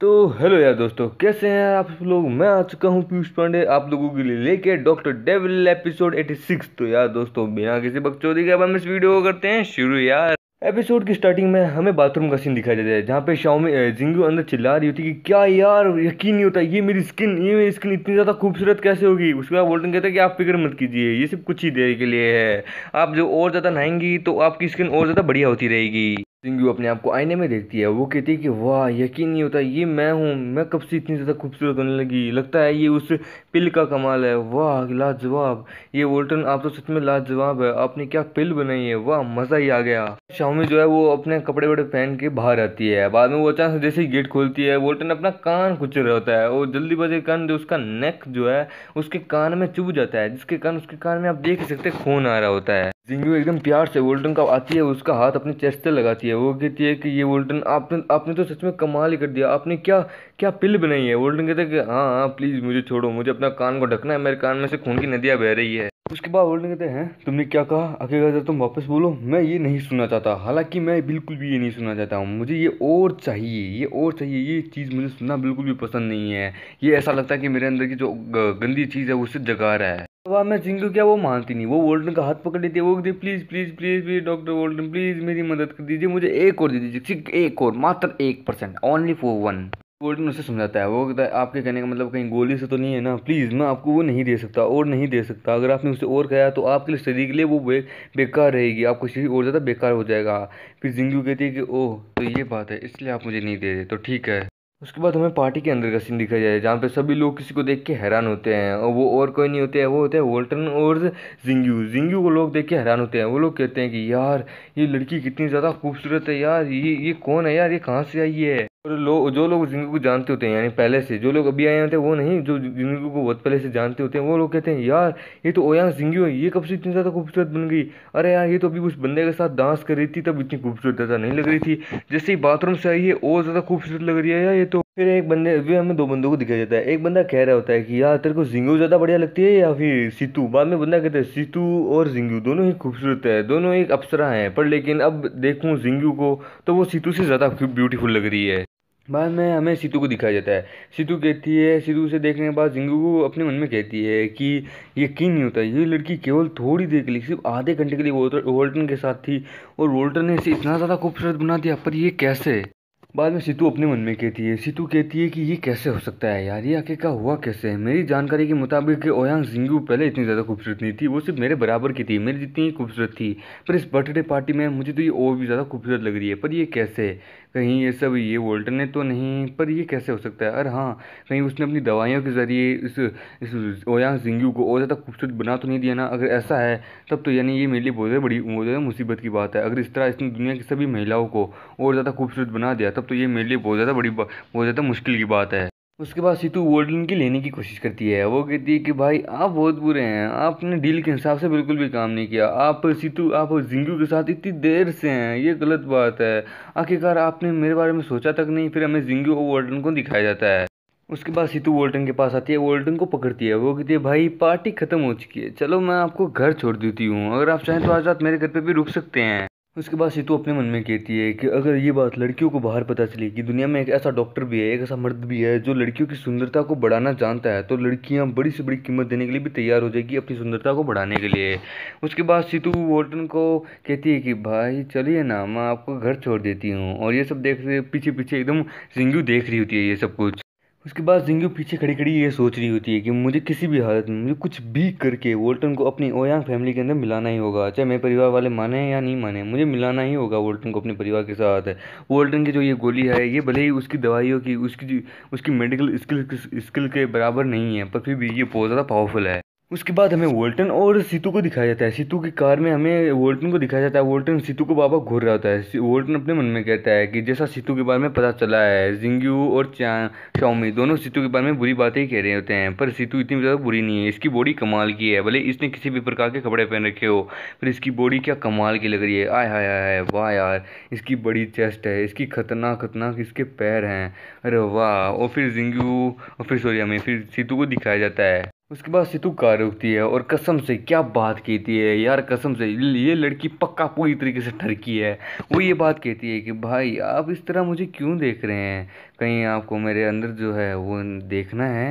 तो हेलो यार दोस्तों कैसे हैं आप लोग मैं आ चुका हूँ पीयूष पांडे आप लोगों के लिए लेके डॉक्टर डेविल एपिसोड 86 तो यार दोस्तों बिना किसी बकचोदी के अब हम इस वीडियो को करते हैं शुरू यार एपिसोड की स्टार्टिंग में हमें बाथरूम का सीन दिखाया जाता है जहाँ पे शाओमी जिंगू अंदर चिल्ला रही होती है कि क्या यार यकीन नहीं होता ये मेरी स्किन ये मेरी स्किन इतनी ज़्यादा खूबसूरत कैसे होगी उसके बाद बोलते कहते हैं कि आप फिक्र मत कीजिए ये सिर्फ कुछ ही देर के लिए है आप जो और ज़्यादा नहाएंगी तो आपकी स्किन और ज़्यादा बढ़िया होती रहेगी सिंगू अपने आप को आईने में देखती है वो कहती है कि वाह यकीन नहीं होता ये मैं हूँ मैं कब से इतनी ज़्यादा खूबसूरत होने लगी लगता है ये उस पिल का कमाल है वाह लाजवाब ये वोल्टन आप तो सच में लाजवाब है आपने क्या पिल बनाई है वाह मज़ा ही आ गया शामी जो है वो अपने कपड़े वपड़े पहन के बाहर आती है बाद में वो अचानक जैसे ही गेट खोलती है वोल्टन अपना कान कुचल रहता होता है और जल्दी बजे कान जो उसका नेक जो है उसके कान में चुभ जाता है जिसके कारण उसके कान में आप देख सकते खून आ रहा होता है जिंगू एकदम प्यार से वोल्टन का आती है उसका हाथ अपने चेस्ट से लगाती है वो कहती है कि ये वोल्टन आपने आपने तो सच में कमाल ही कर दिया आपने क्या क्या पिल बनाई है वोल्टन कहते हैं कि हाँ हाँ प्लीज़ मुझे छोड़ो मुझे अपना कान को ढकना है मेरे कान में से खून की नदियाँ बह रही है उसके बाद वोल्टन कहते हैं तुमने क्या कहा आगे कहते तुम वापस बोलो मैं ये नहीं सुनना चाहता हालांकि मैं बिल्कुल भी ये नहीं सुनना चाहता हूँ मुझे ये और चाहिए ये और चाहिए ये चीज़ मुझे सुनना बिल्कुल भी पसंद नहीं है ये ऐसा लगता है कि मेरे अंदर की जो गंदी चीज़ है उससे जगा रहा है अब मैं जिंगू क्या वो मानती नहीं वो वोल्टन का हाथ पकड़ लेती है वो कहती please please please please doctor Walton please मेरी मदद कर दीजिए मुझे एक और दे दीजिए सिर्फ एक और मात्र एक percent only for one Walton उसे समझाता है वो कहता है आपके कहने का मतलब कहीं गोली से तो नहीं है ना प्लीज़ मैं आपको वो नहीं दे सकता और नहीं दे सकता अगर आपने उसे और कहा तो आपके लिए शरीर के लिए वो बे, बेकार रहेगी आपका शरीर और ज़्यादा बेकार हो जाएगा फिर जिंगू कहती है कि ओह तो ये बात है इसलिए आप मुझे नहीं दे रहे तो ठीक है उसके बाद हमें पार्टी के अंदर का सीन दिखाया जाए जहाँ पे सभी लोग किसी को देख के हैरान होते हैं और वो और कोई नहीं होते हैं वो होते हैं वोल्टन और जिंग्यू जिंग्यू को लोग देख के हैरान होते हैं वो लोग कहते हैं कि यार ये लड़की कितनी ज़्यादा खूबसूरत है यार ये ये कौन है यार ये कहाँ से आई है और लोग जो लोग जिंदगी को जानते होते हैं यानी पहले से जो लोग अभी आए होते हैं तो वो नहीं जो जिंदगी को बहुत पहले से जानते होते हैं वो लोग कहते हैं यार ये तो ओयांग जिंदगी है ये कब से इतनी ज़्यादा खूबसूरत बन गई अरे यार ये तो अभी उस बंदे के साथ डांस कर रही थी तब इतनी खूबसूरत ज़्यादा नहीं लग रही थी जैसे ही बाथरूम से आई है और ज़्यादा खूबसूरत लग रही है यार ये तो फिर एक बंदे अभी हमें दो बंदों को दिखाया जाता है एक बंदा कह रहा होता है कि यार तेरे को जिंगू ज़्यादा बढ़िया लगती है या फिर सीतू बाद में बंदा कहता है सीतू और जिंगू दोनों ही खूबसूरत है दोनों एक अप्सरा हैं पर लेकिन अब देखूँ जिंगू को तो वो सीतू से ज़्यादा ब्यूटीफुल लग रही है बाद में हमें सीतू को दिखाया जाता है सीतू कहती है सीतू से देखने के बाद जिंगू को अपने मन में कहती है कि यकीन नहीं होता ये लड़की केवल थोड़ी देर के लिए सिर्फ आधे घंटे के लिए वोल्टन के साथ थी और वोल्टन ने इसे इतना ज़्यादा खूबसूरत बना दिया पर ये कैसे बाद में सीतू अपने मन में कहती है सीतू कहती है कि ये कैसे हो सकता है यार ये आखिर का हुआ कैसे है मेरी जानकारी के मुताबिक ओयांग जिंगू पहले इतनी ज़्यादा खूबसूरत नहीं थी वो सिर्फ मेरे बराबर की थी मेरी जितनी ही खूबसूरत थी पर इस बर्थडे पार्टी में मुझे तो ये और भी ज़्यादा खूबसूरत लग रही है पर ये कैसे कहीं ये सब ये वोल्टर ने तो नहीं पर ये कैसे हो सकता है अरे हाँ कहीं उसने अपनी दवाइयों के ज़रिए इस इस ओयांग जिंगू को और ज़्यादा खूबसूरत बना तो नहीं दिया ना अगर ऐसा है तब तो यानी ये मेरे लिए बहुत बड़ी बहुत ज़्यादा मुसीबत की बात है अगर इस तरह इसने दुनिया की सभी महिलाओं को और ज़्यादा खूबसूरत बना दिया तब तो ये मेरे लिए बहुत ज़्यादा बड़ी बहुत ज़्यादा मुश्किल की बात है उसके बाद सीतू वोल्डन की लेने की कोशिश करती है वो कहती है कि भाई आप बहुत बुरे हैं आपने डील के हिसाब से बिल्कुल भी काम नहीं किया आप सीतू आप जिंगू के साथ इतनी देर से हैं ये गलत बात है आखिरकार आपने मेरे बारे में सोचा तक नहीं फिर हमें जिंगू और वोल्डन को दिखाया जाता है उसके बाद सीतू वोल्टन के पास आती है वोल्टन को पकड़ती है वो कहती है भाई पार्टी खत्म हो चुकी है चलो मैं आपको घर छोड़ देती हूँ अगर आप चाहें तो आज रात मेरे घर पे भी रुक सकते हैं उसके बाद सीतू अपने मन में कहती है कि अगर ये बात लड़कियों को बाहर पता चली कि दुनिया में एक ऐसा डॉक्टर भी है एक ऐसा मर्द भी है जो लड़कियों की सुंदरता को बढ़ाना जानता है तो लड़कियां बड़ी से बड़ी कीमत देने के लिए भी तैयार हो जाएगी अपनी सुंदरता को बढ़ाने के लिए उसके बाद सीतू वोल्टन को कहती है कि भाई चलिए ना मैं आपको घर छोड़ देती हूँ और ये सब देख पीछे पीछे एकदम सिंगू देख रही होती है ये सब कुछ उसके बाद रिंगू पीछे खड़ी खड़ी ये सोच रही होती है कि मुझे किसी भी हालत में मुझे कुछ भी करके वोल्टन को अपनी ओयांग फैमिली के अंदर मिलाना ही होगा चाहे मेरे परिवार वाले माने या नहीं माने मुझे मिलाना ही होगा वोल्टन को अपने परिवार के साथ है वोल्टन की जो ये गोली है ये भले ही उसकी दवाइयों की उसकी उसकी मेडिकल स्किल स्किल के बराबर नहीं है पर फिर भी ये बहुत ज़्यादा पावरफुल है उसके बाद हमें वोल्टन और सीतू को दिखाया जाता है सीतू की कार में हमें वोल्टन को दिखाया जाता है वोल्टन सीतू को बाबा घूर रहा होता है वोल्टन अपने मन में कहता है कि जैसा सीतू के बारे में पता चला है जिंग्यू और चाउमी दोनों सीतू के बारे में बुरी बातें ही कह रहे होते हैं पर सीतू इतनी ज़्यादा बुरी नहीं है इसकी बॉडी कमाल की है भले इसने किसी भी प्रकार के कपड़े पहन रखे हो पर इसकी बॉडी क्या कमाल की लग रही है आय हाय हाय वाह यार इसकी बड़ी चेस्ट है इसकी खतरनाक खतरनाक इसके पैर हैं अरे वाह और फिर जिंग्यू और फिर सॉरी हमें फिर सीतू को दिखाया जाता है उसके बाद सितु कार रुकती है और कसम से क्या बात कहती है यार कसम से ये लड़की पक्का पूरी तरीके से ठरकी है वो ये बात कहती है कि भाई आप इस तरह मुझे क्यों देख रहे हैं कहीं आपको मेरे अंदर जो है वो देखना है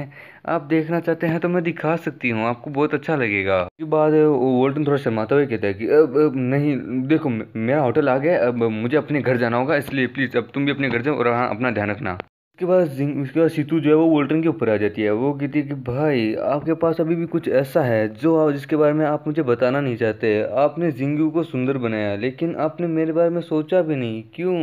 आप देखना चाहते हैं तो मैं दिखा सकती हूँ आपको बहुत अच्छा लगेगा उसके बाद वोल्टन थोड़ा शर्माता हुआ कहता है कि अब, नहीं देखो मेरा होटल आ गया अब मुझे अपने घर जाना होगा इसलिए प्लीज़ अब तुम भी अपने घर जाओ और हाँ, अपना ध्यान रखना उसके बाद उसके बाद सीतू जो है वो वोल्टन के ऊपर आ जाती है वो कहती है कि भाई आपके पास अभी भी कुछ ऐसा है जो आप जिसके बारे में आप मुझे बताना नहीं चाहते आपने जिंगू को सुंदर बनाया लेकिन आपने मेरे बारे में सोचा भी नहीं क्यों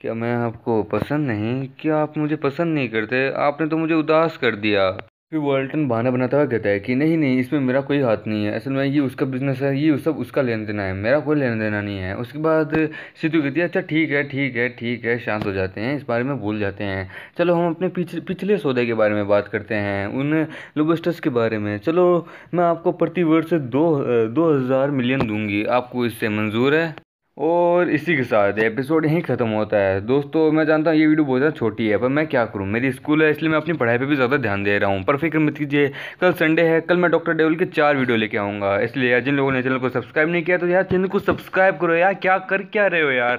क्या मैं आपको पसंद नहीं क्या आप मुझे पसंद नहीं करते आपने तो मुझे उदास कर दिया फिर वॉल्टन बहाना बनाता हुआ कहता है कि नहीं नहीं इसमें मेरा कोई हाथ नहीं है असल में ये उसका बिजनेस है ये सब उसका लेन देना है मेरा कोई लेन देना नहीं है उसके बाद सिद्धू कहती है अच्छा ठीक है ठीक है ठीक है शांत हो जाते हैं इस बारे में भूल जाते हैं चलो हम अपने पिछ, पिछले सौदे के बारे में बात करते हैं उन लोबस्टर्स के बारे में चलो मैं आपको प्रति वर्ष दो दो हज़ार मिलियन दूंगी आपको इससे मंजूर है और इसी के साथ एपिसोड यहीं ख़त्म होता है दोस्तों मैं जानता हूँ ये वीडियो बहुत ज़्यादा छोटी है पर मैं क्या करूँ मेरी स्कूल है इसलिए मैं अपनी पढ़ाई पे भी ज़्यादा ध्यान दे रहा हूँ पर फिक्र मत कीजिए कल संडे है कल मैं डॉक्टर डेवल के चार वीडियो लेके आऊँगा इसलिए जिन लोगों ने चैनल को सब्सक्राइब नहीं किया तो यार चैनल को सब्सक्राइब करो यार क्या कर क्या रहे हो यार